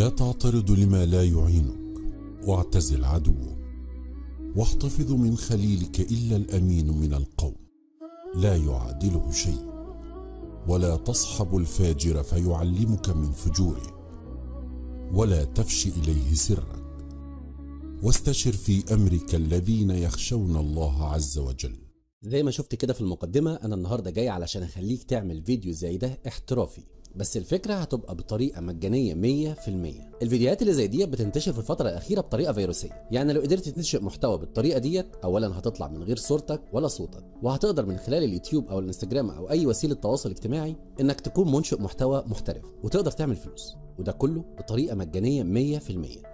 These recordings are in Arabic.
لا تعترض لما لا يعينك واعتزل عدوك واحتفظ من خليلك إلا الأمين من القوم لا يعادله شيء ولا تصحب الفاجر فيعلمك من فجوره ولا تفش إليه سرك واستشر في أمرك الذين يخشون الله عز وجل زي ما شفت كده في المقدمة أنا النهاردة جاي علشان أخليك تعمل فيديو زي ده احترافي بس الفكرة هتبقى بطريقة مجانية المية الفيديوهات اللي زي ديت بتنتشر في الفتره الاخيره بطريقه فيروسيه يعني لو قدرت تنشئ محتوى بالطريقه ديت اولا هتطلع من غير صورتك ولا صوتك وهتقدر من خلال اليوتيوب او الانستجرام او اي وسيله تواصل اجتماعي انك تكون منشئ محتوى محترف وتقدر تعمل فلوس وده كله بطريقه مجانيه 100%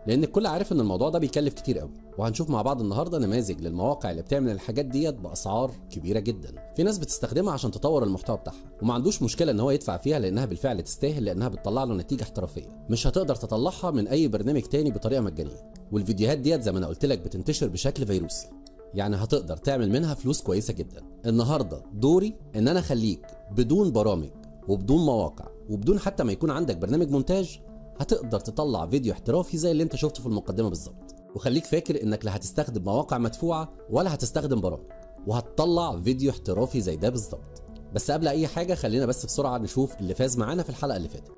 لان الكل عارف ان الموضوع ده بيكلف كتير قوي وهنشوف مع بعض النهارده نماذج للمواقع اللي بتعمل الحاجات ديت باسعار كبيره جدا في ناس بتستخدمها عشان تطور المحتوى بتاعها وما عندوش مشكله ان هو يدفع فيها لانها بالفعل تستاهل لانها بتطلع له نتيجه احترافيه مش هتقدر تطلعها بصراحه من اي برنامج تاني بطريقه مجانيه والفيديوهات ديت زي ما انا قلت لك بتنتشر بشكل فيروسي يعني هتقدر تعمل منها فلوس كويسه جدا النهارده دوري ان انا اخليك بدون برامج وبدون مواقع وبدون حتى ما يكون عندك برنامج مونتاج هتقدر تطلع فيديو احترافي زي اللي انت شفته في المقدمه بالظبط وخليك فاكر انك لا هتستخدم مواقع مدفوعه ولا هتستخدم برامج وهتطلع فيديو احترافي زي ده بالظبط بس قبل اي حاجه خلينا بس بسرعه نشوف اللي فاز معانا في الحلقه اللي فاتت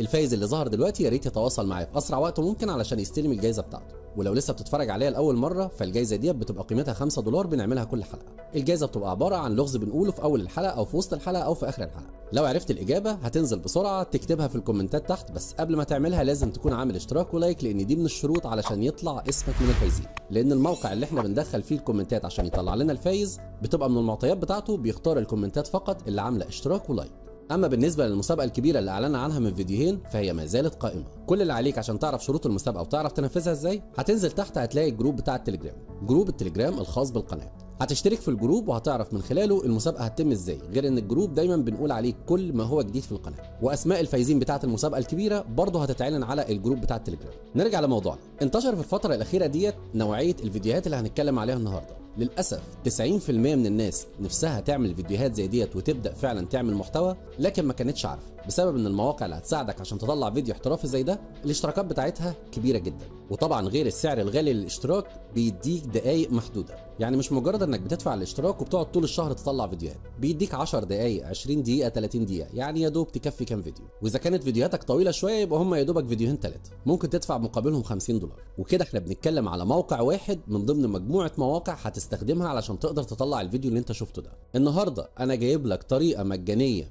الفايز اللي ظهر دلوقتي يا ريت يتواصل معايا في اسرع وقت ممكن علشان يستلم الجايزه بتاعته ولو لسه بتتفرج عليها لاول مره فالجايزه دي بتبقى قيمتها 5 دولار بنعملها كل حلقه الجايزه بتبقى عباره عن لغز بنقوله في اول الحلقه او في وسط الحلقه او في اخر الحلقه لو عرفت الاجابه هتنزل بسرعه تكتبها في الكومنتات تحت بس قبل ما تعملها لازم تكون عامل اشتراك ولايك لان دي من الشروط علشان يطلع اسمك من الفايزين لان الموقع اللي احنا بندخل فيه الكومنتات عشان يطلع لنا الفايز بتبقى من المعطيات بتاعته بيختار الكومنتات فقط اللي عامله اشتراك ولايك اما بالنسبه للمسابقه الكبيره اللي اعلنا عنها من فيديوهين فهي ما زالت قائمه كل اللي عليك عشان تعرف شروط المسابقه وتعرف تنفذها ازاي هتنزل تحت هتلاقي الجروب بتاع التليجرام جروب التليجرام الخاص بالقناه هتشترك في الجروب وهتعرف من خلاله المسابقه هتتم ازاي غير ان الجروب دايما بنقول عليه كل ما هو جديد في القناه واسماء الفايزين بتاعه المسابقه الكبيره برضه هتتعلن على الجروب بتاع التليجرام نرجع لموضوعنا انتشر في الفتره الاخيره ديت نوعيه الفيديوهات اللي هنتكلم عليها النهارده للاسف 90% من الناس نفسها تعمل فيديوهات زي ديت وتبدا فعلا تعمل محتوى لكن ما كانتش عارفه بسبب ان المواقع اللي هتساعدك عشان تطلع فيديو احترافي زي ده الاشتراكات بتاعتها كبيره جدا وطبعا غير السعر الغالي للاشتراك بيديك دقائق محدوده يعني مش مجرد انك بتدفع الاشتراك وبتقعد طول الشهر تطلع فيديوهات بيديك 10 دقايق 20 دقيقه 30 دقيقه يعني يا دوب تكفي كام فيديو واذا كانت فيديوهاتك طويله شويه يبقى هم يا دوبك فيديوهين ثلاثه ممكن تدفع مقابلهم 50 دولار وكده احنا بنتكلم على موقع واحد من ضمن مجموعه مواقع هتستخدمها علشان تقدر تطلع الفيديو اللي انت شفته ده النهارده انا جايب لك طريقه مجانيه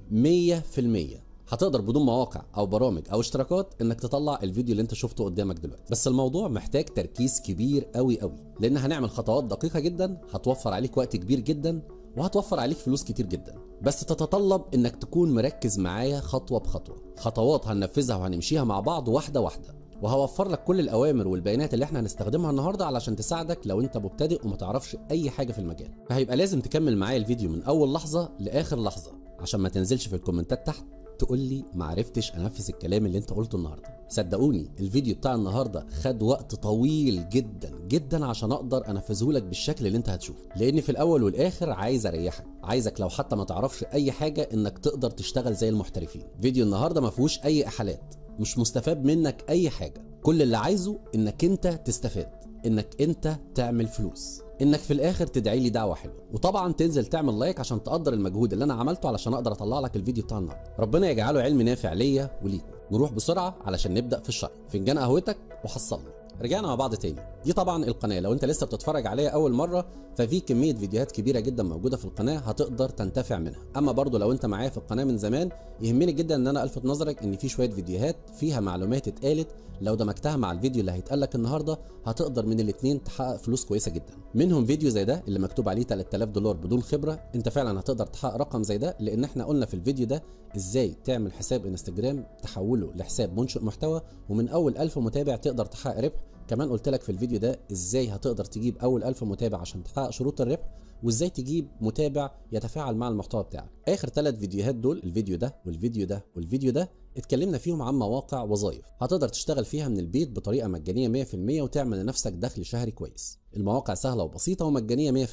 100% هتقدر بدون مواقع او برامج او اشتراكات انك تطلع الفيديو اللي انت شفته قدامك دلوقتي بس الموضوع محتاج تركيز كبير قوي قوي لان هنعمل خطوات دقيقه جدا هتوفر عليك وقت كبير جدا وهتوفر عليك فلوس كتير جدا بس تتطلب انك تكون مركز معايا خطوه بخطوه خطوات هننفذها وهنمشيها مع بعض واحده واحده وهوفر لك كل الاوامر والبيانات اللي احنا هنستخدمها النهارده علشان تساعدك لو انت مبتدئ وما تعرفش اي حاجه في المجال فهيبقى لازم تكمل معايا الفيديو من اول لحظه لاخر لحظه عشان ما تنزلش في الكومنتات تحت تقول لي معرفتش انفذ الكلام اللي انت قلته النهارده صدقوني الفيديو بتاع النهارده خد وقت طويل جدا جدا عشان اقدر انفذه لك بالشكل اللي انت هتشوفه لان في الاول والاخر عايز اريحك عايزك لو حتى ما تعرفش اي حاجه انك تقدر تشتغل زي المحترفين فيديو النهارده ما فيهوش اي احالات مش مستفاد منك اي حاجه كل اللي عايزه انك انت تستفاد انك انت تعمل فلوس انك في الاخر تدعي لي دعوه حلوه وطبعا تنزل تعمل لايك عشان تقدر المجهود اللي انا عملته علشان اقدر اطلع لك الفيديو بتاع النهارده ربنا يجعله علم نافع ليا وليكم نروح بسرعه علشان نبدا في الشرح فنجان قهوتك وحصلنا رجعنا مع بعض تاني دي طبعا القناه لو انت لسه بتتفرج عليها اول مره ففي كميه فيديوهات كبيره جدا موجوده في القناه هتقدر تنتفع منها اما برضو لو انت معايا في القناه من زمان يهمني جدا ان انا الفت نظرك ان في شويه فيديوهات فيها معلومات اتقالت لو دمجتها مع الفيديو اللي هيتقال لك النهارده هتقدر من الاثنين تحقق فلوس كويسه جدا منهم فيديو زي ده اللي مكتوب عليه 3000 دولار بدون خبره انت فعلا هتقدر تحقق رقم زي ده لان احنا قلنا في الفيديو ده ازاي تعمل حساب انستجرام تحوله لحساب منشئ محتوى ومن اول 1000 متابع تقدر تحقق ربح كمان قلت لك في الفيديو ده ازاي هتقدر تجيب اول 1000 متابع عشان تحقق شروط الربح وازاي تجيب متابع يتفاعل مع المحتوى بتاعك اخر ثلاث فيديوهات دول الفيديو ده والفيديو ده والفيديو ده اتكلمنا فيهم عن مواقع وظائف هتقدر تشتغل فيها من البيت بطريقه مجانيه 100% وتعمل لنفسك دخل شهري كويس المواقع سهله وبسيطه ومجانيه 100%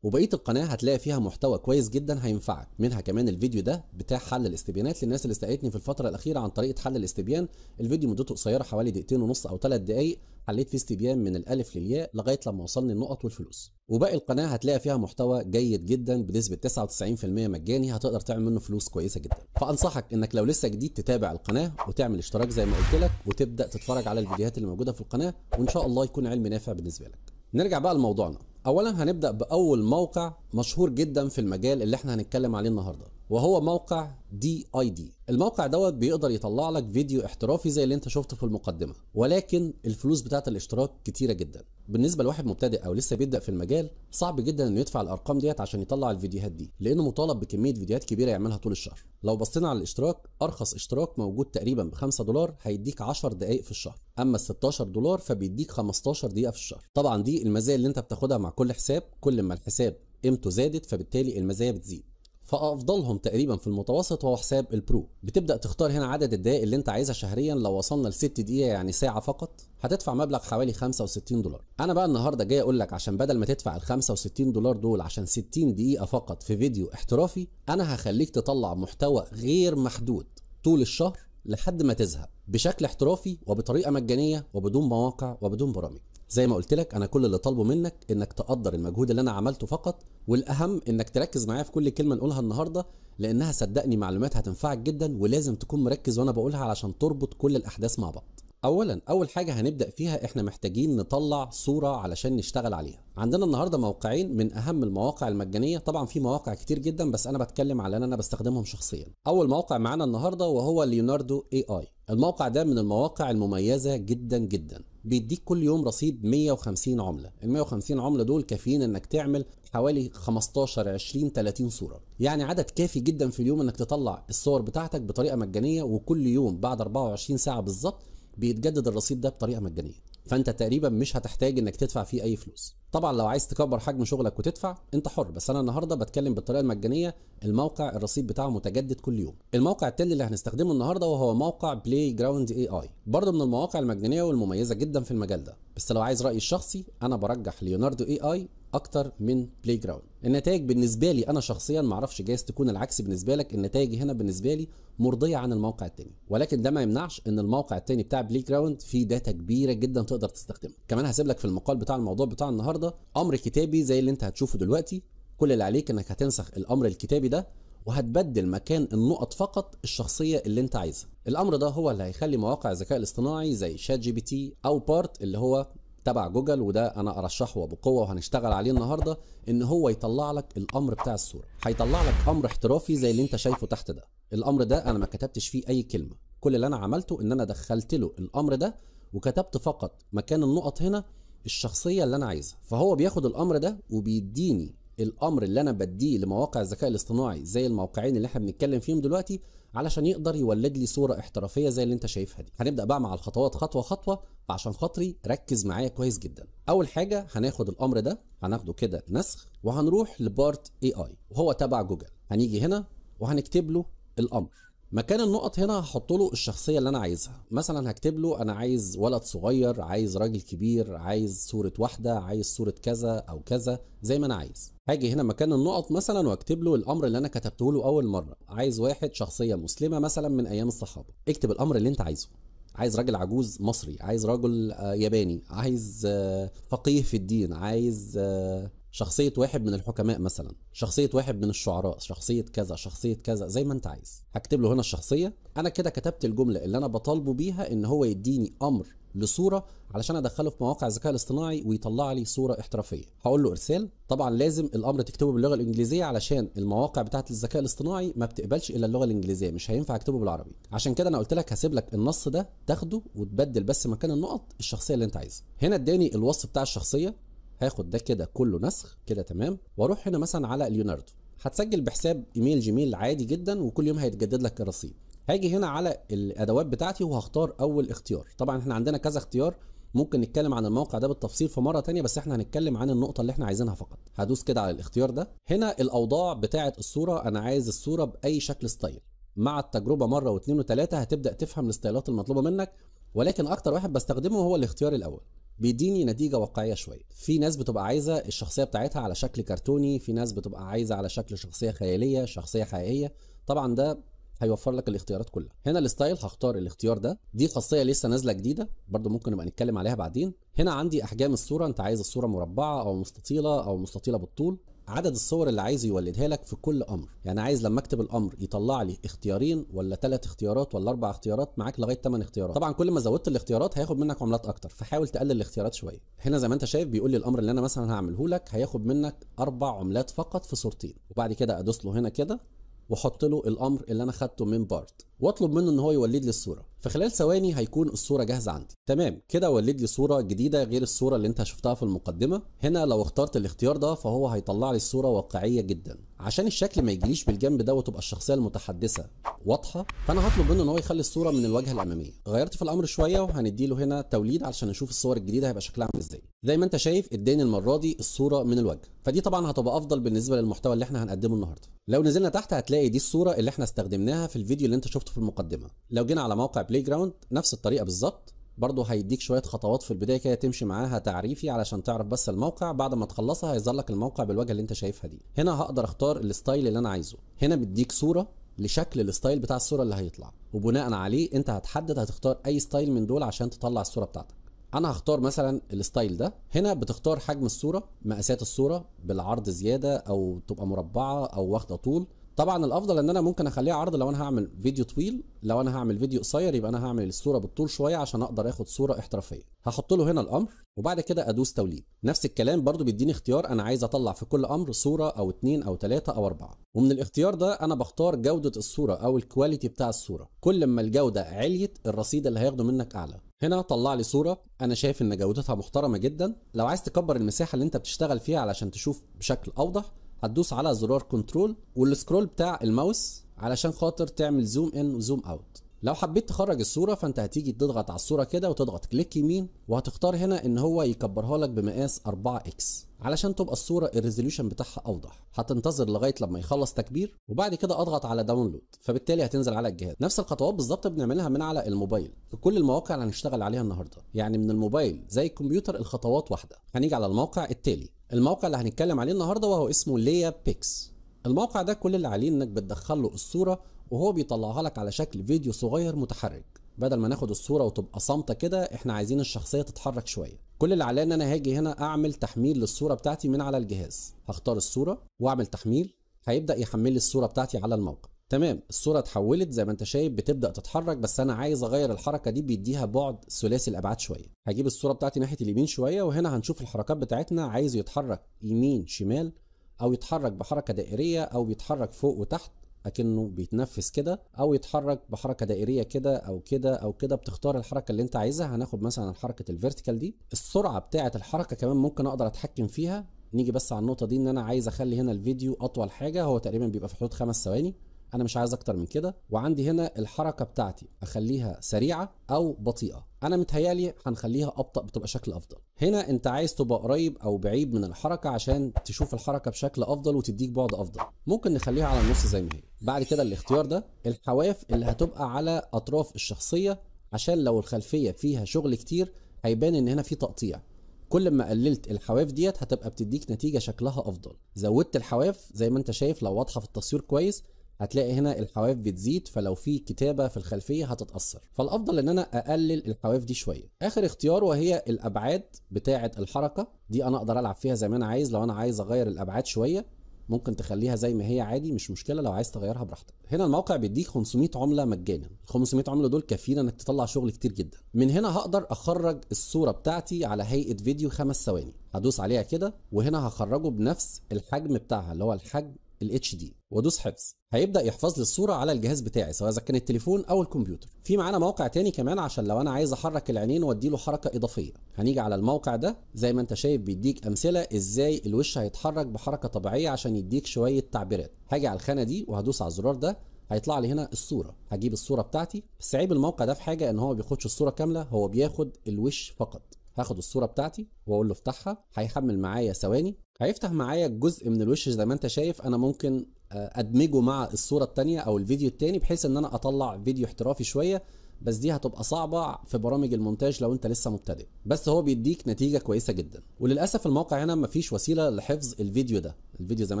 وبقيه القناه هتلاقي فيها محتوى كويس جدا هينفعك منها كمان الفيديو ده بتاع حل الاستبيانات للناس اللي استقيتني في الفتره الاخيره عن طريقه حل الاستبيان الفيديو مدته قصيره حوالي دقيقتين ونص او 3 دقائق حليت في استبيان من الالف للياء لغايه لما وصلني النقط والفلوس وباقي القناه هتلاقي فيها محتوى جيد جدا بنسبه 99% مجاني هتقدر تعمل منه فلوس كويسه جدا فانصحك انك لو لسه جديد تتابع القناه وتعمل اشتراك زي ما قلت لك وتبدا تتفرج على الفيديوهات اللي موجوده في القناه وان شاء الله يكون علم نافع بالنسبه لك نرجع بقى لموضوعنا اولا هنبدا باول موقع مشهور جدا في المجال اللي احنا هنتكلم عليه النهارده وهو موقع دي اي دي الموقع دوت بيقدر يطلع لك فيديو احترافي زي اللي انت شفته في المقدمه ولكن الفلوس بتاعه الاشتراك كتيره جدا بالنسبه لواحد مبتدئ او لسه بيبدا في المجال صعب جدا انه يدفع الارقام ديت عشان يطلع الفيديوهات دي لانه مطالب بكميه فيديوهات كبيره يعملها طول الشهر لو بصينا على الاشتراك ارخص اشتراك موجود تقريبا ب 5 دولار هيديك 10 دقائق في الشهر اما ال 16 دولار فبيديك 15 دقيقه في الشهر طبعا دي المزايا اللي انت بتاخدها مع كل حساب كل ما الحساب قيمته زادت فبالتالي المزايا بتزيد فافضلهم تقريبا في المتوسط هو حساب البرو بتبدا تختار هنا عدد الدقائق اللي انت عايزها شهريا لو وصلنا ل 6 دقيقه يعني ساعه فقط هتدفع مبلغ حوالي 65 دولار انا بقى النهارده جاي اقول لك عشان بدل ما تدفع ال 65 دولار دول عشان 60 دقيقه فقط في فيديو احترافي انا هخليك تطلع محتوى غير محدود طول الشهر لحد ما تزهق بشكل احترافي وبطريقه مجانيه وبدون مواقع وبدون برامج زي ما قلت لك انا كل اللي طالبه منك انك تقدر المجهود اللي انا عملته فقط والاهم انك تركز معايا في كل كلمه نقولها النهارده لانها صدقني معلومات هتنفعك جدا ولازم تكون مركز وانا بقولها علشان تربط كل الاحداث مع بعض اولا اول حاجه هنبدا فيها احنا محتاجين نطلع صوره علشان نشتغل عليها عندنا النهارده موقعين من اهم المواقع المجانيه طبعا في مواقع كتير جدا بس انا بتكلم على ان انا بستخدمهم شخصيا اول موقع معانا النهارده وهو ليوناردو اي اي الموقع ده من المواقع المميزه جدا جدا بيديك كل يوم رصيد 150 عمله ال 150 عمله دول كافيين انك تعمل حوالي 15 20 30 صوره يعني عدد كافي جدا في اليوم انك تطلع الصور بتاعتك بطريقه مجانيه وكل يوم بعد 24 ساعه بالظبط بيتجدد الرصيد ده بطريقه مجانيه فانت تقريبا مش هتحتاج انك تدفع فيه اي فلوس طبعا لو عايز تكبر حجم شغلك وتدفع انت حر بس انا النهارده بتكلم بالطريقه المجانيه الموقع الرصيد بتاعه متجدد كل يوم الموقع التالي اللي هنستخدمه النهارده وهو موقع بلاي جراوند اي اي برضه من المواقع المجانيه والمميزه جدا في المجال ده بس لو عايز رايي الشخصي انا برجح ليوناردو اي اي اكتر من بلاي جراوند النتائج بالنسبه لي انا شخصيا ما اعرفش جايز تكون العكس بالنسبه لك النتائج هنا بالنسبه لي مرضيه عن الموقع التاني ولكن ده ما يمنعش ان الموقع التاني بتاع بلاي جراوند فيه داتا كبيره جدا تقدر تستخدمها كمان هسيب لك في المقال بتاع الموضوع بتاع النهارده امر كتابي زي اللي انت هتشوفه دلوقتي كل اللي عليك انك هتنسخ الامر الكتابي ده وهتبدل مكان النقط فقط الشخصيه اللي انت عايزها الامر ده هو اللي هيخلي مواقع الذكاء الاصطناعي زي شات جي بي تي او بارت اللي هو تبع جوجل وده انا ارشحه بقوه وهنشتغل عليه النهارده ان هو يطلع لك الامر بتاع الصوره هيطلع لك امر احترافي زي اللي انت شايفه تحت ده الامر ده انا ما كتبتش فيه اي كلمه كل اللي انا عملته ان انا دخلت له الامر ده وكتبت فقط مكان النقط هنا الشخصيه اللي انا عايزها فهو بياخد الامر ده وبيديني الامر اللي انا بديه لمواقع الذكاء الاصطناعي زي الموقعين اللي احنا بنتكلم فيهم دلوقتي علشان يقدر يولد لي صوره احترافيه زي اللي انت شايفها دي هنبدا بقى مع الخطوات خطوه خطوه عشان خاطري ركز معايا كويس جدا اول حاجه هناخد الامر ده هناخده كده نسخ وهنروح لبارت اي اي وهو تبع جوجل هنيجي هنا وهنكتب له الامر مكان النقط هنا هحط له الشخصيه اللي انا عايزها مثلا هكتب له انا عايز ولد صغير عايز راجل كبير عايز صوره واحده عايز صوره كذا او كذا زي ما انا عايز هاجي هنا مكان النقط مثلا واكتب له الامر اللي انا كتبته له اول مره عايز واحد شخصيه مسلمه مثلا من ايام الصحابه اكتب الامر اللي انت عايزه عايز راجل عجوز مصري عايز راجل آه، ياباني عايز آه، فقيه في الدين عايز آه، شخصيه واحد من الحكماء مثلا شخصيه واحد من الشعراء شخصيه كذا شخصيه كذا زي ما انت عايز هكتب له هنا الشخصيه انا كده كتبت الجمله اللي انا بطالبه بيها ان هو يديني امر لصوره علشان ادخله في مواقع الذكاء الاصطناعي ويطلع لي صوره احترافيه هقول له ارسال طبعا لازم الامر تكتبه باللغه الانجليزيه علشان المواقع بتاعه الذكاء الاصطناعي ما بتقبلش الا اللغه الانجليزيه مش هينفع اكتبه بالعربي عشان كده انا قلت لك هسيب لك النص ده تاخده وتبدل بس مكان النقط الشخصيه اللي انت عايزها هنا اداني الوصف بتاع الشخصيه هاخد ده كده كله نسخ كده تمام واروح هنا مثلا على ليوناردو هتسجل بحساب ايميل جيميل عادي جدا وكل يوم هيتجدد لك الرصيد هاجي هنا على الادوات بتاعتي وهختار اول اختيار طبعا احنا عندنا كذا اختيار ممكن نتكلم عن الموقع ده بالتفصيل في مره تانية بس احنا هنتكلم عن النقطه اللي احنا عايزينها فقط هدوس كده على الاختيار ده هنا الاوضاع بتاعه الصوره انا عايز الصوره باي شكل ستايل مع التجربه مره واثنين وثلاثه هتبدا تفهم الستايلات المطلوبه منك ولكن اكتر واحد بستخدمه هو الاختيار الاول بيديني نتيجه واقعيه شويه في ناس بتبقى عايزه الشخصيه بتاعتها على شكل كرتوني في ناس بتبقى عايزه على شكل شخصيه خياليه شخصيه حقيقيه طبعا ده هيوفر لك الاختيارات كلها هنا الستايل هختار الاختيار ده دي خاصيه لسه نازله جديده برضو ممكن نبقى نتكلم عليها بعدين هنا عندي احجام الصوره انت عايز الصوره مربعه او مستطيله او مستطيله بالطول عدد الصور اللي عايز يولدها لك في كل امر يعني عايز لما اكتب الامر يطلع لي اختيارين ولا ثلاث اختيارات ولا اربع اختيارات معاك لغايه 8 اختيارات طبعا كل ما زودت الاختيارات هياخد منك عملات اكتر فحاول تقلل الاختيارات شويه هنا زي ما انت شايف بيقول لي الامر اللي انا مثلا هعمله لك هياخد منك اربع عملات فقط في صورتين وبعد كده ادوس له هنا كده واحط له الامر اللي انا خدته من بارت واطلب منه ان هو يولد لي الصوره فخلال ثواني هيكون الصوره جاهزه عندي تمام كده ولد لي صوره جديده غير الصوره اللي انت شفتها في المقدمه هنا لو اخترت الاختيار ده فهو هيطلع لي الصوره واقعيه جدا عشان الشكل ما يجيليش بالجنب ده وتبقى الشخصيه المتحدثه واضحه فانا هطلب منه ان هو يخلي الصوره من الواجهه الاماميه غيرت في الامر شويه وهندي له هنا توليد علشان نشوف الصور الجديده هيبقى شكلها عامل ازاي زي ما انت شايف اداني المره دي الصوره من الوجه فدي طبعا هتبقى افضل بالنسبه للمحتوى اللي احنا هنقدمه النهارده لو نزلنا تحت هتلاقي دي الصوره اللي احنا استخدمناها في الفيديو اللي انت شفته شفته في المقدمه لو جينا على موقع بلاي جراوند نفس الطريقه بالظبط برضه هيديك شويه خطوات في البدايه كده تمشي معاها تعريفي علشان تعرف بس الموقع بعد ما تخلصها هيظهر لك الموقع بالوجه اللي انت شايفها دي هنا هقدر اختار الستايل اللي انا عايزه هنا بيديك صوره لشكل الستايل بتاع الصوره اللي هيطلع وبناء عليه انت هتحدد هتختار اي ستايل من دول عشان تطلع الصوره بتاعتك انا هختار مثلا الستايل ده هنا بتختار حجم الصوره مقاسات الصوره بالعرض زياده او تبقى مربعه او واخده طول طبعا الافضل ان انا ممكن اخليها عرض لو انا هعمل فيديو طويل لو انا هعمل فيديو قصير يبقى انا هعمل الصوره بالطول شويه عشان اقدر اخد صوره احترافيه هحط له هنا الامر وبعد كده ادوس توليد نفس الكلام برضو بيديني اختيار انا عايز اطلع في كل امر صوره او اتنين او ثلاثة او اربعة ومن الاختيار ده انا بختار جوده الصوره او الكواليتي بتاع الصوره كل ما الجوده عليت الرصيد اللي هياخده منك اعلى هنا طلع لي صوره انا شايف ان جودتها محترمه جدا لو عايز تكبر المساحه اللي انت بتشتغل فيها علشان تشوف بشكل اوضح هتدوس على زرار كنترول والسكرول بتاع الماوس علشان خاطر تعمل زوم ان وزوم اوت لو حبيت تخرج الصوره فانت هتيجي تضغط على الصوره كده وتضغط كليك يمين وهتختار هنا ان هو يكبرها لك بمقاس 4 اكس علشان تبقى الصوره الريزوليوشن بتاعها اوضح هتنتظر لغايه لما يخلص تكبير وبعد كده اضغط على داونلود فبالتالي هتنزل على الجهاز نفس الخطوات بالظبط بنعملها من على الموبايل في كل المواقع اللي هنشتغل عليها النهارده يعني من الموبايل زي الكمبيوتر الخطوات واحده هنيجي على الموقع التالي الموقع اللي هنتكلم عليه النهارده وهو اسمه ليا بيكس الموقع ده كل اللي عليه انك بتدخل له الصوره وهو بيطلعها لك على شكل فيديو صغير متحرك بدل ما ناخد الصوره وتبقى صامته كده احنا عايزين الشخصيه تتحرك شويه كل اللي عليا ان انا هاجي هنا اعمل تحميل للصوره بتاعتي من على الجهاز هختار الصوره واعمل تحميل هيبدا يحمل لي الصوره بتاعتي على الموقع تمام الصوره اتحولت زي ما انت شايف بتبدا تتحرك بس انا عايز اغير الحركه دي بيديها بعد ثلاثي الابعاد شويه هجيب الصوره بتاعتي ناحيه اليمين شويه وهنا هنشوف الحركات بتاعتنا عايز يتحرك يمين شمال او يتحرك بحركه دائريه او بيتحرك فوق وتحت اكنه بيتنفس كده او يتحرك بحركه دائريه كده او كده او كده بتختار الحركه اللي انت عايزها هناخد مثلا حركه الفيرتيكال دي السرعه بتاعه الحركه كمان ممكن اقدر اتحكم فيها نيجي بس على النقطه دي ان انا عايز اخلي هنا الفيديو اطول حاجه هو تقريبا بيبقى في حدود خمس ثواني انا مش عايز اكتر من كده وعندي هنا الحركه بتاعتي اخليها سريعه او بطيئه انا متهيالي هنخليها ابطا بتبقى شكل افضل هنا انت عايز تبقى قريب او بعيد من الحركه عشان تشوف الحركه بشكل افضل وتديك بعد افضل ممكن نخليها على النص زي ما هي بعد كده الاختيار ده الحواف اللي هتبقى على اطراف الشخصيه عشان لو الخلفيه فيها شغل كتير هيبان ان هنا في تقطيع كل ما قللت الحواف ديت هتبقى بتديك نتيجه شكلها افضل زودت الحواف زي ما انت شايف لو واضحه في التصوير كويس هتلاقي هنا الحواف بتزيد فلو في كتابه في الخلفيه هتتاثر فالافضل ان انا اقلل الحواف دي شويه اخر اختيار وهي الابعاد بتاعه الحركه دي انا اقدر العب فيها زي ما انا عايز لو انا عايز اغير الابعاد شويه ممكن تخليها زي ما هي عادي مش مشكله لو عايز تغيرها براحتك هنا الموقع بيديك 500 عمله مجانا 500 عمله دول كافيين انك تطلع شغل كتير جدا من هنا هقدر اخرج الصوره بتاعتي على هيئه فيديو خمس ثواني هدوس عليها كده وهنا هخرجه بنفس الحجم بتاعها اللي هو الحجم الاتش دي وادوس حفظ هيبدا يحفظ لي الصوره على الجهاز بتاعي سواء اذا كان التليفون او الكمبيوتر في معانا موقع تاني كمان عشان لو انا عايز احرك العينين وادي له حركه اضافيه هنيجي على الموقع ده زي ما انت شايف بيديك امثله ازاي الوش هيتحرك بحركه طبيعيه عشان يديك شويه تعبيرات هاجي على الخانه دي وهدوس على الزرار ده هيطلع لي هنا الصوره هجيب الصوره بتاعتي بس عيب الموقع ده في حاجه ان هو ما بياخدش الصوره كامله هو بياخد الوش فقط هاخد الصوره بتاعتي واقول له افتحها هيحمل معايا ثواني هيفتح معايا جزء من الوش زي ما انت شايف انا ممكن آه، ادمجه مع الصوره الثانيه او الفيديو الثاني بحيث ان انا اطلع فيديو احترافي شويه بس دي هتبقى صعبه في برامج المونتاج لو انت لسه مبتدئ بس هو بيديك نتيجه كويسه جدا وللاسف الموقع هنا مفيش وسيله لحفظ الفيديو ده الفيديو زي ما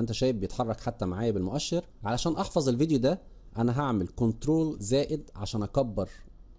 انت شايف بيتحرك حتى معايا بالمؤشر علشان احفظ الفيديو ده انا هعمل كنترول زائد عشان اكبر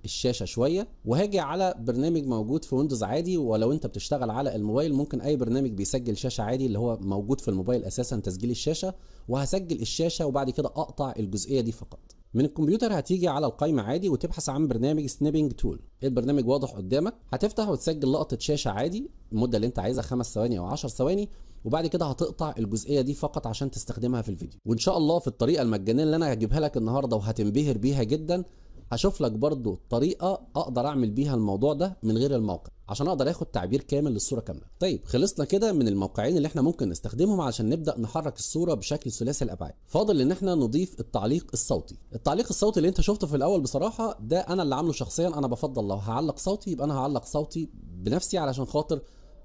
الشاشه شويه وهاجي على برنامج موجود في ويندوز عادي ولو انت بتشتغل على الموبايل ممكن اي برنامج بيسجل شاشه عادي اللي هو موجود في الموبايل اساسا تسجيل الشاشه وهسجل الشاشه وبعد كده اقطع الجزئيه دي فقط من الكمبيوتر هتيجي على القائمة عادي وتبحث عن برنامج سنيبنج تول البرنامج واضح قدامك هتفتح وتسجل لقطة شاشة عادي المدة اللي انت عايزها خمس ثواني او 10 ثواني وبعد كده هتقطع الجزئيه دي فقط عشان تستخدمها في الفيديو وان شاء الله في الطريقه المجانيه اللي انا هجيبها لك النهارده وهتنبهر بيها جدا هشوف لك برضو طريقه اقدر اعمل بيها الموضوع ده من غير الموقع عشان اقدر اخد تعبير كامل للصوره كامله طيب خلصنا كده من الموقعين اللي احنا ممكن نستخدمهم عشان نبدا نحرك الصوره بشكل ثلاثي الابعاد فاضل ان احنا نضيف التعليق الصوتي التعليق الصوتي اللي انت شفته في الاول بصراحه ده انا اللي عامله شخصيا انا بفضل لو هعلق صوتي يبقى انا هعلق صوتي بنفسي علشان خاطر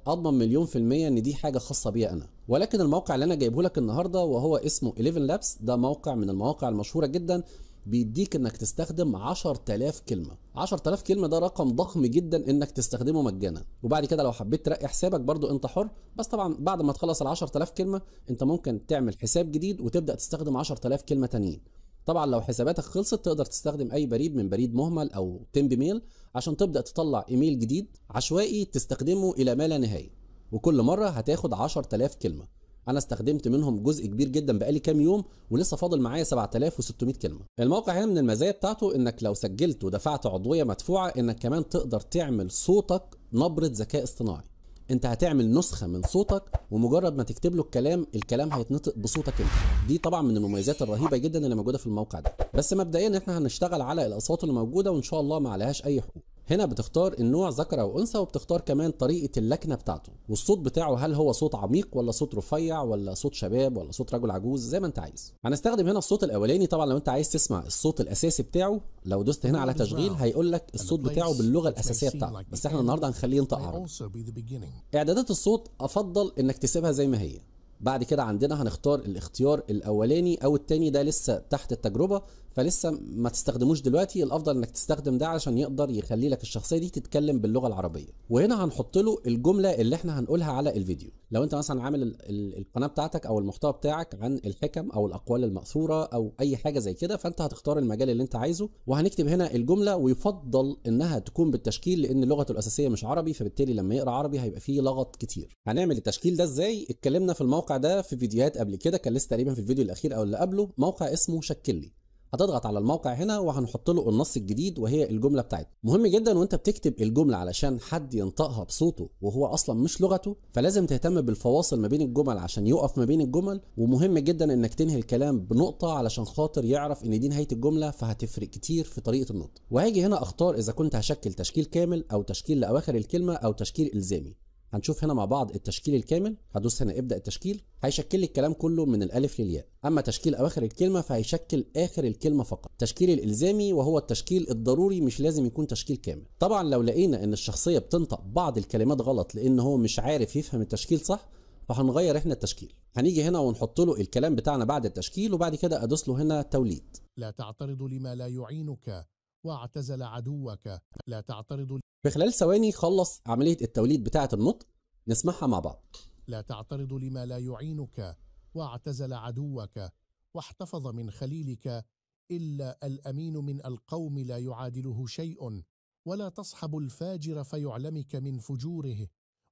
اضمن مليون في المية ان دي حاجة خاصة بيا انا ولكن الموقع اللي انا جايبه لك النهاردة وهو اسمه 11 لابس ده موقع من المواقع المشهورة جدا بيديك انك تستخدم 10000 كلمه 10000 كلمه ده رقم ضخم جدا انك تستخدمه مجانا وبعد كده لو حبيت ترقي حسابك برضو انت حر بس طبعا بعد ما تخلص ال 10000 كلمه انت ممكن تعمل حساب جديد وتبدا تستخدم 10000 كلمه تانيين طبعا لو حساباتك خلصت تقدر تستخدم اي بريد من بريد مهمل او تمب ميل عشان تبدا تطلع ايميل جديد عشوائي تستخدمه الى ما لا نهايه وكل مره هتاخد 10000 كلمه انا استخدمت منهم جزء كبير جدا بقالي كام يوم ولسه فاضل معايا 7600 كلمه الموقع هنا من المزايا بتاعته انك لو سجلت ودفعت عضويه مدفوعه انك كمان تقدر تعمل صوتك نبره ذكاء اصطناعي انت هتعمل نسخه من صوتك ومجرد ما تكتب له الكلام الكلام هيتنطق بصوتك انت دي طبعا من المميزات الرهيبه جدا اللي موجوده في الموقع ده بس مبدئيا احنا هنشتغل على الاصوات اللي موجوده وان شاء الله ما عليهاش اي حقوق هنا بتختار النوع ذكر او انثى وبتختار كمان طريقه اللكنه بتاعته والصوت بتاعه هل هو صوت عميق ولا صوت رفيع ولا صوت شباب ولا صوت رجل عجوز زي ما انت عايز هنستخدم هنا الصوت الاولاني طبعا لو انت عايز تسمع الصوت الاساسي بتاعه لو دوست هنا على تشغيل هيقول لك الصوت بتاعه باللغه الاساسيه بتاعته بس احنا النهارده هنخليه ينطق عربي اعدادات الصوت افضل انك تسيبها زي ما هي بعد كده عندنا هنختار الاختيار الاولاني او الثاني ده لسه تحت التجربه فلسه ما تستخدموش دلوقتي الافضل انك تستخدم ده علشان يقدر يخلي لك الشخصيه دي تتكلم باللغه العربيه وهنا هنحط له الجمله اللي احنا هنقولها على الفيديو لو انت مثلا عامل القناه بتاعتك او المحتوى بتاعك عن الحكم او الاقوال الماثوره او اي حاجه زي كده فانت هتختار المجال اللي انت عايزه وهنكتب هنا الجمله ويفضل انها تكون بالتشكيل لان لغته الاساسيه مش عربي فبالتالي لما يقرا عربي هيبقى فيه لغط كتير هنعمل التشكيل ده ازاي اتكلمنا في الموقع ده في فيديوهات قبل كده كان لسه تقريبا في الفيديو الاخير او اللي قبله موقع اسمه شكل لي هتضغط على الموقع هنا وهنحط له النص الجديد وهي الجمله بتاعتنا مهم جدا وانت بتكتب الجمله علشان حد ينطقها بصوته وهو اصلا مش لغته فلازم تهتم بالفواصل ما بين الجمل عشان يقف ما بين الجمل ومهم جدا انك تنهي الكلام بنقطه علشان خاطر يعرف ان دي نهايه الجمله فهتفرق كتير في طريقه النطق وهاجي هنا اختار اذا كنت هشكل تشكيل كامل او تشكيل لاواخر الكلمه او تشكيل الزامي هنشوف هنا مع بعض التشكيل الكامل هدوس هنا ابدا التشكيل هيشكل لي الكلام كله من الالف للياء اما تشكيل اواخر الكلمه فهيشكل اخر الكلمه فقط التشكيل الالزامي وهو التشكيل الضروري مش لازم يكون تشكيل كامل طبعا لو لقينا ان الشخصيه بتنطق بعض الكلمات غلط لان هو مش عارف يفهم التشكيل صح فهنغير احنا التشكيل هنيجي هنا ونحط له الكلام بتاعنا بعد التشكيل وبعد كده ادوس له هنا توليد لا تعترض لما لا يعينك واعتزل عدوك لا تعترض بخلال ثواني خلص عملية التوليد بتاعة النطق نسمعها مع بعض لا تعترض لما لا يعينك واعتزل عدوك واحتفظ من خليلك إلا الأمين من القوم لا يعادله شيء ولا تصحب الفاجر فيعلمك من فجوره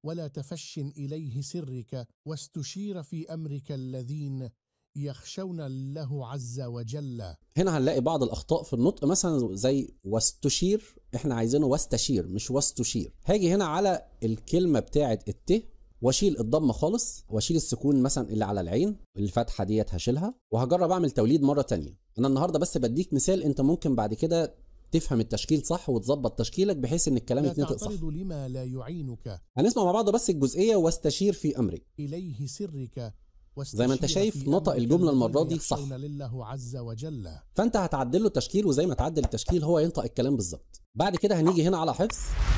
ولا تفش إليه سرك واستشير في أمرك الذين يخشون الله عز وجل هنا هنلاقي بعض الاخطاء في النطق مثلا زي واستشير احنا عايزينه واستشير مش واستشير هاجي هنا على الكلمه بتاعه الت واشيل الضمه خالص واشيل السكون مثلا اللي على العين الفتحه ديت هشيلها وهجرب اعمل توليد مره تانية انا النهارده بس بديك مثال انت ممكن بعد كده تفهم التشكيل صح وتظبط تشكيلك بحيث ان الكلام يتنطق صح لما لا يعينك هنسمع مع بعض بس الجزئيه واستشير في امرك اليه سرك زي ما انت شايف نطق الجملة المرة دي صح لله عز وجل فانت هتعدل له التشكيل وزي ما تعدل التشكيل هو ينطق الكلام بالظبط بعد كده هنيجي هنا على حفظ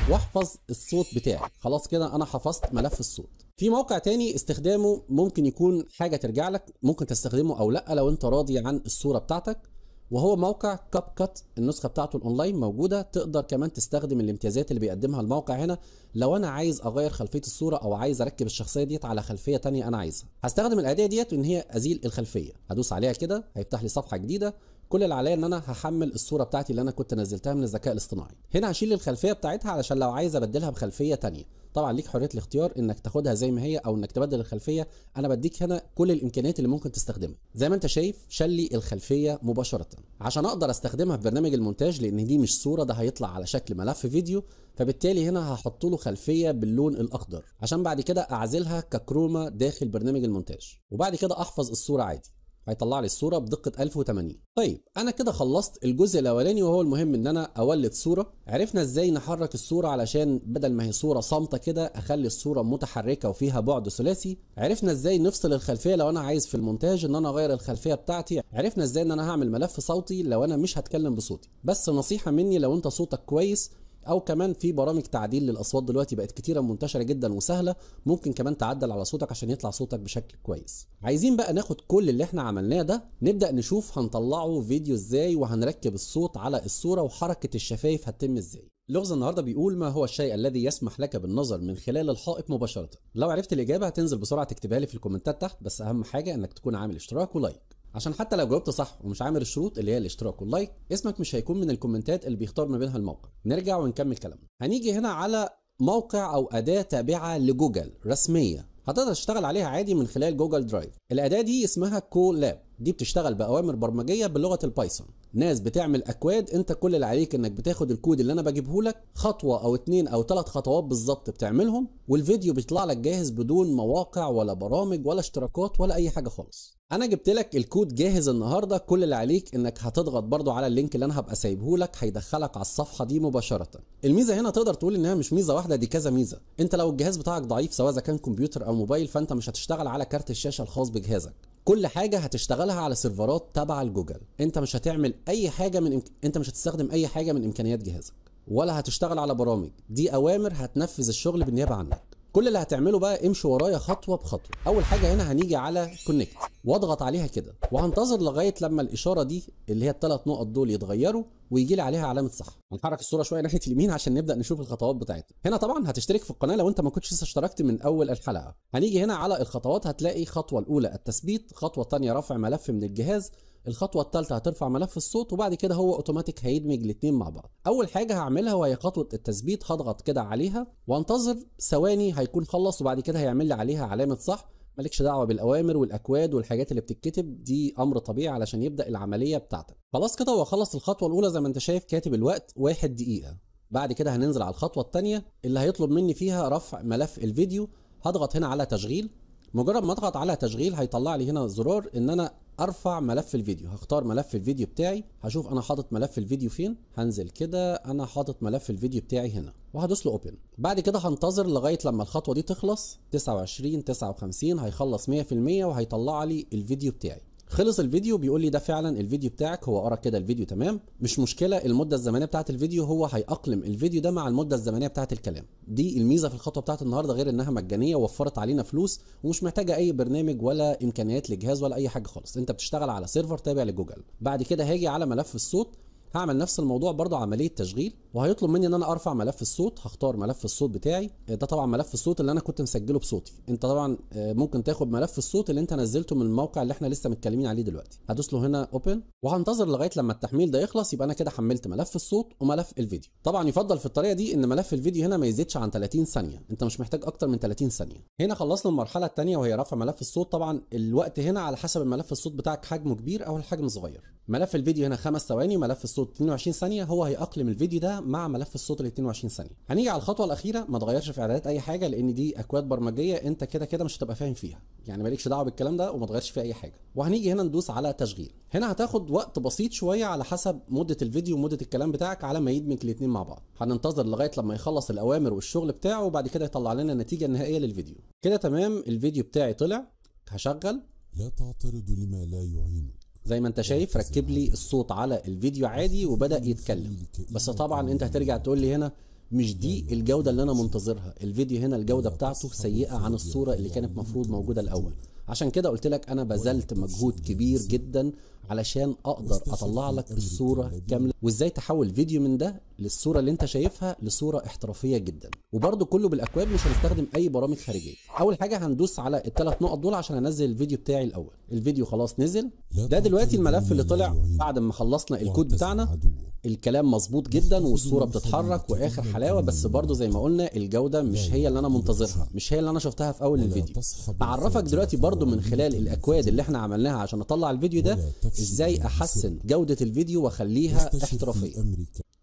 واحفظ الصوت بتاعي خلاص كده انا حفظت ملف الصوت في موقع تاني استخدامه ممكن يكون حاجة ترجع لك ممكن تستخدمه او لا لو انت راضي عن الصورة بتاعتك وهو موقع كاب كات النسخه بتاعته الاونلاين موجوده تقدر كمان تستخدم الامتيازات اللي بيقدمها الموقع هنا لو انا عايز اغير خلفيه الصوره او عايز اركب الشخصيه ديت على خلفيه تانية انا عايزها هستخدم الاداه ديت ان هي ازيل الخلفيه هدوس عليها كده هيفتح لي صفحه جديده كل اللي عليا ان انا هحمل الصوره بتاعتي اللي انا كنت نزلتها من الذكاء الاصطناعي هنا هشيل الخلفيه بتاعتها علشان لو عايز ابدلها بخلفيه ثانيه طبعا ليك حريه الاختيار انك تاخدها زي ما هي او انك تبدل الخلفيه انا بديك هنا كل الامكانيات اللي ممكن تستخدمها زي ما انت شايف شلي الخلفيه مباشره عشان اقدر استخدمها في برنامج المونتاج لان دي مش صوره ده هيطلع على شكل ملف فيديو فبالتالي هنا هحط له خلفيه باللون الاخضر عشان بعد كده اعزلها ككروما داخل برنامج المونتاج وبعد كده احفظ الصوره عادي هيطلع لي الصوره بدقه 1080 طيب انا كده خلصت الجزء الاولاني وهو المهم ان انا اولد صوره عرفنا ازاي نحرك الصوره علشان بدل ما هي صوره صامته كده اخلي الصوره متحركه وفيها بعد ثلاثي عرفنا ازاي نفصل الخلفيه لو انا عايز في المونتاج ان انا اغير الخلفيه بتاعتي عرفنا ازاي ان انا هعمل ملف صوتي لو انا مش هتكلم بصوتي بس نصيحه مني لو انت صوتك كويس او كمان في برامج تعديل للاصوات دلوقتي بقت كتيره منتشره جدا وسهله ممكن كمان تعدل على صوتك عشان يطلع صوتك بشكل كويس عايزين بقى ناخد كل اللي احنا عملناه ده نبدا نشوف هنطلعه فيديو ازاي وهنركب الصوت على الصوره وحركه الشفايف هتتم ازاي لغز النهارده بيقول ما هو الشيء الذي يسمح لك بالنظر من خلال الحائط مباشره لو عرفت الاجابه هتنزل بسرعه تكتبها لي في الكومنتات تحت بس اهم حاجه انك تكون عامل اشتراك ولايك عشان حتى لو جاوبت صح ومش عامل الشروط اللي هي الاشتراك واللايك اسمك مش هيكون من الكومنتات اللي بيختار ما بينها الموقع نرجع ونكمل كلامنا هنيجي هنا على موقع او اداه تابعه لجوجل رسميه هتقدر تشتغل عليها عادي من خلال جوجل درايف الاداه دي اسمها كولاب دي بتشتغل باوامر برمجيه بلغه البايثون ناس بتعمل اكواد انت كل اللي عليك انك بتاخد الكود اللي انا بجيبه لك خطوه او اتنين او تلات خطوات بالظبط بتعملهم والفيديو بيطلع لك جاهز بدون مواقع ولا برامج ولا اشتراكات ولا اي حاجه خالص انا جبت لك الكود جاهز النهارده كل اللي عليك انك هتضغط برضو على اللينك اللي انا هبقى سايبه لك هيدخلك على الصفحه دي مباشره الميزه هنا تقدر تقول انها مش ميزه واحده دي كذا ميزه انت لو الجهاز بتاعك ضعيف سواء اذا كان كمبيوتر او موبايل فانت مش هتشتغل على كارت الشاشه الخاص بجهازك كل حاجه هتشتغلها على سيرفرات تبع الجوجل انت مش هتعمل اي حاجه من إمك... انت مش هتستخدم اي حاجه من امكانيات جهازك ولا هتشتغل على برامج دي اوامر هتنفذ الشغل بالنيابه عنك كل اللي هتعمله بقى امشي ورايا خطوه بخطوه اول حاجه هنا هنيجي على كونكت واضغط عليها كده وهنتظر لغايه لما الاشاره دي اللي هي الثلاث نقط دول يتغيروا ويجي لي عليها علامه صح هنحرك الصوره شويه ناحيه اليمين عشان نبدا نشوف الخطوات بتاعتنا هنا طبعا هتشترك في القناه لو انت ما كنتش لسه اشتركت من اول الحلقه هنيجي هنا على الخطوات هتلاقي خطوه الاولى التثبيت خطوه ثانيه رفع ملف من الجهاز الخطوه الثالثه هترفع ملف الصوت وبعد كده هو اوتوماتيك هيدمج الاثنين مع بعض اول حاجه هعملها وهي خطوه التثبيت هضغط كده عليها وانتظر ثواني هيكون خلص وبعد كده هيعمل لي عليها علامه صح مالكش دعوه بالاوامر والاكواد والحاجات اللي بتتكتب دي امر طبيعي علشان يبدا العمليه بتاعتك خلاص كده هو خلص الخطوه الاولى زي ما انت شايف كاتب الوقت واحد دقيقه بعد كده هننزل على الخطوه الثانيه اللي هيطلب مني فيها رفع ملف الفيديو هضغط هنا على تشغيل مجرد ما اضغط على تشغيل هيطلع لي هنا زرار ان انا ارفع ملف الفيديو هختار ملف الفيديو بتاعي هشوف انا حاطط ملف الفيديو فين هنزل كده انا حاطط ملف الفيديو بتاعي هنا وهدوس له اوبن بعد كده هنتظر لغايه لما الخطوه دي تخلص 29 59 هيخلص 100% وهيطلع لي الفيديو بتاعي خلص الفيديو بيقول لي ده فعلا الفيديو بتاعك هو قرا كده الفيديو تمام مش مشكله المده الزمنيه بتاعت الفيديو هو هيأقلم الفيديو ده مع المده الزمنيه بتاعت الكلام دي الميزه في الخطوه بتاعت النهارده غير انها مجانيه وفرت علينا فلوس ومش محتاجه اي برنامج ولا امكانيات لجهاز ولا اي حاجه خالص انت بتشتغل على سيرفر تابع لجوجل بعد كده هاجي على ملف الصوت هعمل نفس الموضوع برضه عمليه تشغيل وهيطلب مني ان انا ارفع ملف الصوت هختار ملف الصوت بتاعي آه، ده طبعا ملف الصوت اللي انا كنت مسجله بصوتي انت طبعا آه، ممكن تاخد ملف الصوت اللي انت نزلته من الموقع اللي احنا لسه متكلمين عليه دلوقتي هدوس له هنا اوبن وهنتظر لغايه لما التحميل ده يخلص يبقى انا كده حملت ملف الصوت وملف الفيديو طبعا يفضل في الطريقه دي ان ملف الفيديو هنا ما يزيدش عن 30 ثانيه انت مش محتاج اكتر من 30 ثانيه هنا خلصنا المرحله الثانيه وهي رفع ملف الصوت طبعا الوقت هنا على حسب الملف الصوت بتاعك حجمه كبير او الحجم صغير ملف الفيديو هنا خمس ثواني ملف الصوت 22 ثانيه هو هيأقلم الفيديو ده مع ملف الصوت ال 22 ثانيه هنيجي على الخطوه الاخيره ما تغيرش في اعدادات اي حاجه لان دي اكواد برمجيه انت كده كده مش هتبقى فاهم فيها يعني مالكش دعوه بالكلام ده وما تغيرش فيه اي حاجه وهنيجي هنا ندوس على تشغيل هنا هتاخد وقت بسيط شويه على حسب مده الفيديو ومده الكلام بتاعك على ما يدمج الاثنين مع بعض هننتظر لغايه لما يخلص الاوامر والشغل بتاعه وبعد كده يطلع لنا النتيجه النهائيه للفيديو كده تمام الفيديو بتاعي طلع هشغل لا تعترض لما لا يعينك زي ما انت شايف ركب لي الصوت على الفيديو عادي وبدا يتكلم بس طبعا انت هترجع تقول لي هنا مش دي الجوده اللي انا منتظرها الفيديو هنا الجوده بتاعته سيئه عن الصوره اللي كانت مفروض موجوده الاول عشان كده قلت لك انا بذلت مجهود كبير جدا علشان اقدر اطلع لك الصوره كامله وازاي تحول فيديو من ده للصوره اللي انت شايفها لصوره احترافيه جدا وبرده كله بالاكواد مش هنستخدم اي برامج خارجيه اول حاجه هندوس على الثلاث نقط دول عشان انزل الفيديو بتاعي الاول الفيديو خلاص نزل ده دلوقتي الملف اللي طلع يعني. بعد ما خلصنا الكود بتاعنا الكلام مظبوط جدا والصوره بتتحرك واخر حلاوه بس برضو زي ما قلنا الجوده مش هي اللي انا منتظرها مش هي اللي انا شفتها في اول الفيديو بعرفك دلوقتي برضو من خلال الاكواد اللي احنا عملناها عشان نطلع الفيديو ده ازاي احسن جودة الفيديو واخليها احترافية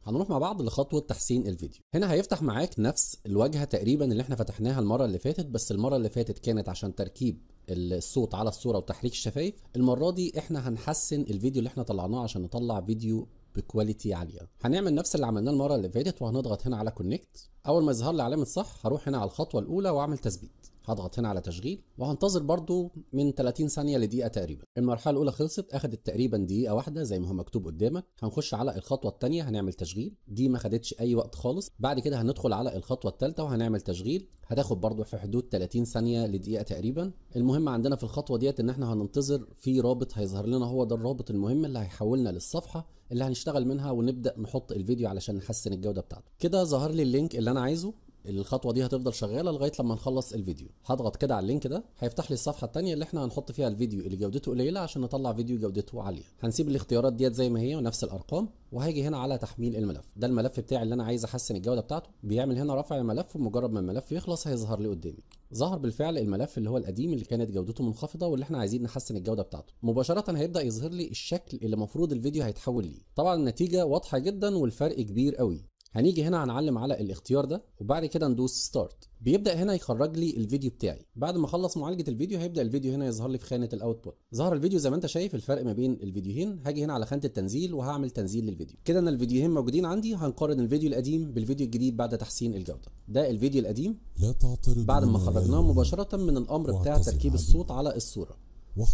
هنروح مع بعض لخطوة تحسين الفيديو هنا هيفتح معاك نفس الواجهة تقريبا اللي احنا فتحناها المرة اللي فاتت بس المرة اللي فاتت كانت عشان تركيب الصوت على الصورة وتحريك الشفايف المرة دي احنا هنحسن الفيديو اللي احنا طلعناه عشان نطلع فيديو بكواليتي عاليه هنعمل نفس اللي عملناه المره اللي فاتت وهنضغط هنا على كونكت اول ما يظهر لي علامه صح هروح هنا على الخطوه الاولى واعمل تثبيت هضغط هنا على تشغيل وهنتظر برضو من 30 ثانيه لدقيقه تقريبا المرحله الاولى خلصت اخذت تقريبا دقيقه واحده زي ما هو مكتوب قدامك هنخش على الخطوه الثانيه هنعمل تشغيل دي ما خدتش اي وقت خالص بعد كده هندخل على الخطوه الثالثه وهنعمل تشغيل هتاخد برضو في حدود 30 ثانيه لدقيقه تقريبا المهم عندنا في الخطوه ديت ان احنا هننتظر في رابط هيظهر لنا هو ده الرابط المهم اللي هيحولنا للصفحه اللي هنشتغل منها ونبدا نحط الفيديو علشان نحسن الجوده بتاعته كده ظهر لي اللينك اللي انا عايزه الخطوه دي هتفضل شغاله لغايه لما نخلص الفيديو هضغط كده على اللينك ده هيفتح لي الصفحه الثانيه اللي احنا هنحط فيها الفيديو اللي جودته قليله عشان نطلع فيديو جودته عاليه هنسيب الاختيارات ديت زي ما هي ونفس الارقام وهاجي هنا على تحميل الملف ده الملف بتاعي اللي انا عايز احسن الجوده بتاعته بيعمل هنا رفع الملف ومجرد ما الملف يخلص هيظهر لي قدامي ظهر بالفعل الملف اللي هو القديم اللي كانت جودته منخفضه واللي احنا عايزين نحسن الجوده بتاعته مباشره هيبدا يظهر لي الشكل اللي المفروض الفيديو هيتحول ليه طبعا النتيجه واضحه جدا والفرق كبير قوي هنيجي هنا هنعلم على الاختيار ده وبعد كده ندوس ستارت بيبدا هنا يخرج لي الفيديو بتاعي بعد ما اخلص معالجه الفيديو هيبدا الفيديو هنا يظهر لي في خانه الاوتبوت ظهر الفيديو زي ما انت شايف الفرق ما بين الفيديوهين هاجي هنا على خانه التنزيل وهعمل تنزيل للفيديو كده انا الفيديوهين موجودين عندي هنقارن الفيديو القديم بالفيديو الجديد بعد تحسين الجوده ده الفيديو القديم لا تعترض بعد ما خرجناه مباشره من الامر بتاع تركيب الصوت على الصوره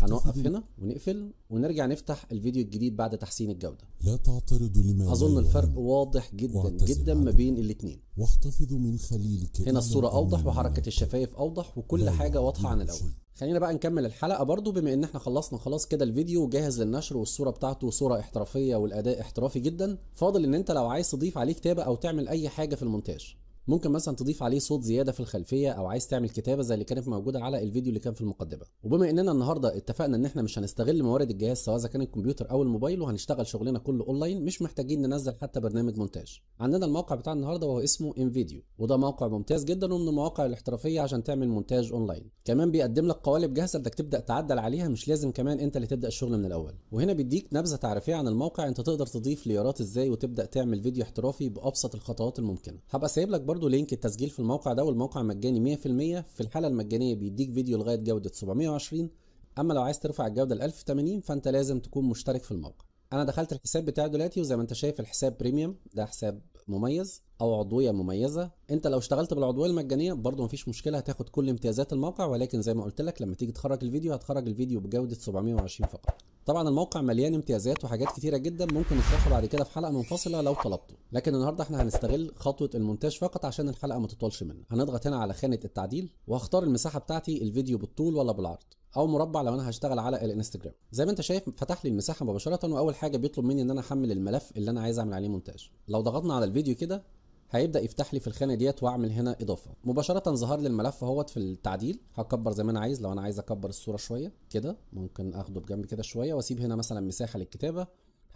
هنوقف هنا ونقفل ونرجع نفتح الفيديو الجديد بعد تحسين الجوده لا تعترض لما اظن الفرق واضح جدا جدا ما بين الاثنين واحتفظ من خليلك هنا الصوره اوضح وحركه الشفايف اوضح وكل حاجه واضحه عن الاول خلينا بقى نكمل الحلقه برضو بما ان احنا خلصنا خلاص كده الفيديو جاهز للنشر والصوره بتاعته صوره احترافيه والاداء احترافي جدا فاضل ان انت لو عايز تضيف عليه كتابه او تعمل اي حاجه في المونتاج ممكن مثلا تضيف عليه صوت زياده في الخلفيه او عايز تعمل كتابه زي اللي كانت موجوده على الفيديو اللي كان في المقدمه وبما اننا النهارده اتفقنا ان احنا مش هنستغل موارد الجهاز سواء كان الكمبيوتر او الموبايل وهنشتغل شغلنا كله اونلاين مش محتاجين ننزل حتى برنامج مونتاج عندنا الموقع بتاع النهارده وهو اسمه انفيديو وده موقع ممتاز جدا ومن المواقع الاحترافيه عشان تعمل مونتاج اونلاين كمان بيقدم لك قوالب جاهزه انك تبدا تعدل عليها مش لازم كمان انت اللي تبدا الشغل من الاول وهنا بيديك نبذه تعريفيه عن الموقع انت تقدر تضيف ليارات ازاي وتبدا تعمل فيديو احترافي بابسط الخطوات الممكنه هبقى سايب لك برضو لينك التسجيل في الموقع ده والموقع مجاني 100% في الحالة المجانية بيديك فيديو لغاية جودة 720 اما لو عايز ترفع الجودة ل 1080 فانت لازم تكون مشترك في الموقع انا دخلت الحساب بتاعي دلوقتي وزي ما انت شايف الحساب بريميوم ده حساب مميز او عضويه مميزه انت لو اشتغلت بالعضويه المجانيه برضو مفيش مشكله هتاخد كل امتيازات الموقع ولكن زي ما قلت لك لما تيجي تخرج الفيديو هتخرج الفيديو بجوده 720 فقط طبعا الموقع مليان امتيازات وحاجات كتيره جدا ممكن نشرحها بعد كده في حلقه منفصله لو طلبته لكن النهارده احنا هنستغل خطوه المونتاج فقط عشان الحلقه ما تطولش منها هنضغط هنا على خانه التعديل وهختار المساحه بتاعتي الفيديو بالطول ولا بالعرض او مربع لو انا هشتغل على الانستجرام زي ما انت شايف فتح لي المساحه مباشره واول حاجه بيطلب مني ان انا احمل الملف اللي انا عايز اعمل عليه مونتاج لو ضغطنا على الفيديو كده هيبدا يفتح لي في الخانه ديت واعمل هنا اضافه مباشره ظهر لي الملف اهوت في التعديل هكبر زي ما انا عايز لو انا عايز اكبر الصوره شويه كده ممكن اخده بجنب كده شويه واسيب هنا مثلا مساحه للكتابه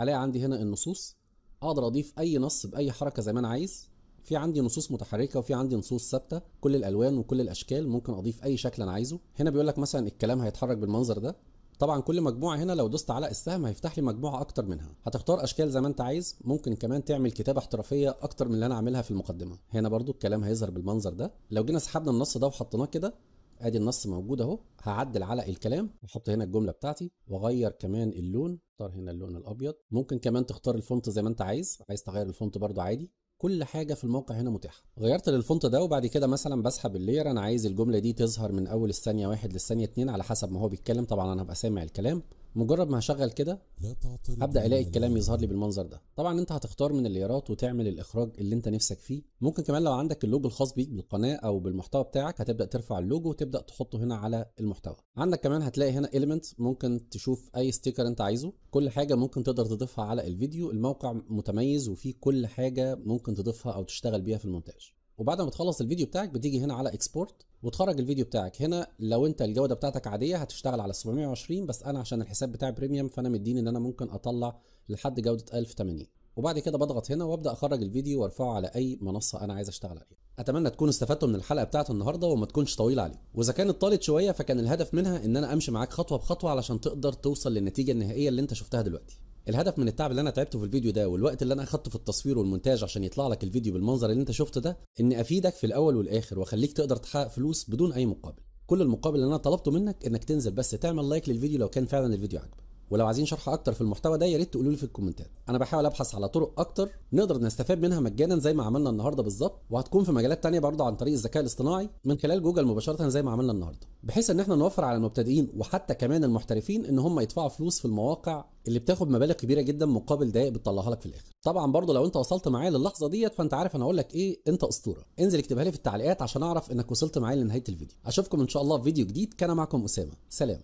هلاقي عندي هنا النصوص اقدر اضيف اي نص باي حركه زي ما انا عايز في عندي نصوص متحركه وفي عندي نصوص ثابته كل الالوان وكل الاشكال ممكن اضيف اي شكل انا عايزه هنا بيقول لك مثلا الكلام هيتحرك بالمنظر ده طبعا كل مجموعه هنا لو دوست على السهم هيفتح لي مجموعه اكتر منها هتختار اشكال زي ما انت عايز ممكن كمان تعمل كتابه احترافيه اكتر من اللي انا عاملها في المقدمه هنا برضو الكلام هيظهر بالمنظر ده لو جينا سحبنا النص ده وحطيناه كده ادي النص موجود اهو هعدل على الكلام واحط هنا الجمله بتاعتي واغير كمان اللون اختار هنا اللون الابيض ممكن كمان تختار الفونت زي ما انت عايز عايز تغير الفونت برضو عادي كل حاجه في الموقع هنا متاحه غيرت للفونت ده وبعد كده مثلا بسحب اللير انا عايز الجمله دي تظهر من اول الثانيه واحد للثانيه اتنين على حسب ما هو بيتكلم طبعا انا هبقى سامع الكلام مجرد ما هشغل كده هبدا الاقي الكلام يظهر لي بالمنظر ده طبعا انت هتختار من الليارات وتعمل الاخراج اللي انت نفسك فيه ممكن كمان لو عندك اللوجو الخاص بيك بالقناه او بالمحتوى بتاعك هتبدا ترفع اللوجو وتبدا تحطه هنا على المحتوى عندك كمان هتلاقي هنا اليمنت ممكن تشوف اي ستيكر انت عايزه كل حاجه ممكن تقدر تضيفها على الفيديو الموقع متميز وفيه كل حاجه ممكن تضيفها او تشتغل بيها في المونتاج وبعد ما تخلص الفيديو بتاعك بتيجي هنا على اكسبورت وتخرج الفيديو بتاعك هنا لو انت الجوده بتاعتك عاديه هتشتغل على 720 بس انا عشان الحساب بتاعي بريميوم فانا مديني ان انا ممكن اطلع لحد جوده 1080 وبعد كده بضغط هنا وابدا اخرج الفيديو وارفعه على اي منصه انا عايز اشتغل عليها اتمنى تكونوا استفدتوا من الحلقه بتاعت النهارده وما تكونش طويله عليكم واذا كانت طالت شويه فكان الهدف منها ان انا امشي معاك خطوه بخطوه علشان تقدر توصل للنتيجه النهائيه اللي انت شفتها دلوقتي الهدف من التعب اللي انا تعبته في الفيديو ده والوقت اللي انا اخدته في التصوير والمونتاج عشان يطلع لك الفيديو بالمنظر اللي انت شفته ده ان افيدك في الاول والاخر واخليك تقدر تحقق فلوس بدون اي مقابل كل المقابل اللي انا طلبته منك انك تنزل بس تعمل لايك للفيديو لو كان فعلا الفيديو عجبك ولو عايزين شرح اكتر في المحتوى ده يا ريت تقولوا لي في الكومنتات انا بحاول ابحث على طرق اكتر نقدر نستفاد منها مجانا زي ما عملنا النهارده بالظبط وهتكون في مجالات تانية برضه عن طريق الذكاء الاصطناعي من خلال جوجل مباشره زي ما عملنا النهارده بحيث ان احنا نوفر على المبتدئين وحتى كمان المحترفين ان هم يدفعوا فلوس في المواقع اللي بتاخد مبالغ كبيره جدا مقابل دقائق بتطلعها لك في الاخر طبعا برضه لو انت وصلت معايا للحظه ديت فانت عارف انا هقول لك ايه انت اسطوره انزل اكتبها لي في التعليقات عشان اعرف انك وصلت معايا لنهايه الفيديو اشوفكم ان شاء الله في فيديو جديد كان معكم اسامه سلام